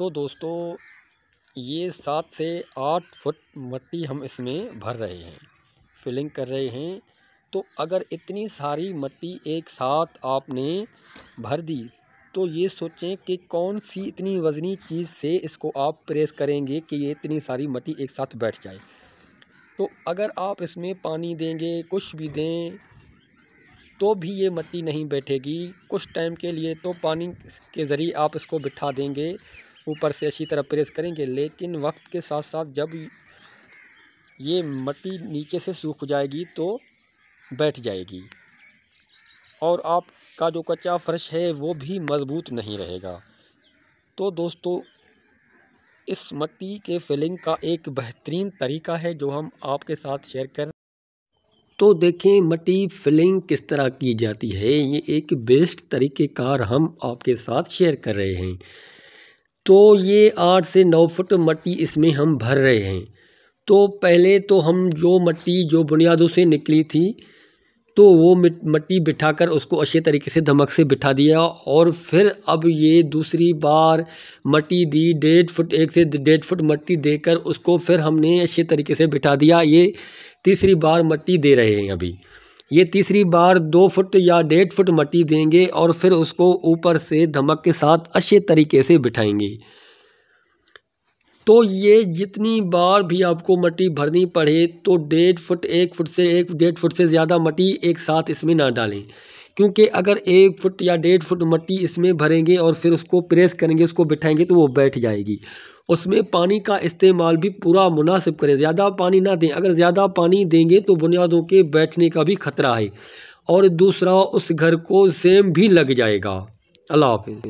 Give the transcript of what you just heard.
तो दोस्तों ये सात से आठ फुट मट्टी हम इसमें भर रहे हैं फिलिंग कर रहे हैं तो अगर इतनी सारी मट्टी एक साथ आपने भर दी तो ये सोचें कि कौन सी इतनी वज़नी चीज़ से इसको आप प्रेस करेंगे कि ये इतनी सारी मट्टी एक साथ बैठ जाए तो अगर आप इसमें पानी देंगे कुछ भी दें तो भी ये मट्टी नहीं बैठेगी कुछ टाइम के लिए तो पानी के ज़रिए आप इसको बिठा देंगे ऊपर से अच्छी तरह प्रेस करेंगे लेकिन वक्त के साथ साथ जब ये मट्टी नीचे से सूख जाएगी तो बैठ जाएगी और आपका जो कच्चा फ्रेश है वो भी मज़बूत नहीं रहेगा तो दोस्तों इस मट्टी के फिलिंग का एक बेहतरीन तरीका है जो हम आपके साथ शेयर कर तो देखें मट्टी फिलिंग किस तरह की जाती है ये एक बेस्ट तरीक़ेकार हम आपके साथ शेयर कर रहे हैं तो ये आठ से नौ फुट मट्टी इसमें हम भर रहे हैं तो पहले तो हम जो मट्टी जो बुनियादों से निकली थी तो वो मट्टी बिठाकर उसको अच्छे तरीके से धमक से बिठा दिया और फिर अब ये दूसरी बार मट्टी दी डेढ़ फुट एक से डेढ़ फुट मट्टी देकर उसको फिर हमने अच्छे तरीके से बिठा दिया ये तीसरी बार मट्टी दे रहे हैं अभी ये तीसरी बार दो फुट या डेढ़ फुट मट्टी देंगे और फिर उसको ऊपर से धमक के साथ अच्छे तरीके से बिठाएंगे तो ये जितनी बार भी आपको मट्टी भरनी पड़े तो डेढ़ फुट एक फुट से एक डेढ़ फुट से ज़्यादा मट्टी एक साथ इसमें ना डालें क्योंकि अगर एक फुट या डेढ़ फुट मट्टी इसमें भरेंगे और फिर उसको प्रेस करेंगे उसको बिठाएंगे तो वो बैठ जाएगी उसमें पानी का इस्तेमाल भी पूरा मुनासिब करें ज़्यादा पानी ना दें अगर ज़्यादा पानी देंगे तो बुनियादों के बैठने का भी ख़तरा है और दूसरा उस घर को सेम भी लग जाएगा अल्लाह हाफ़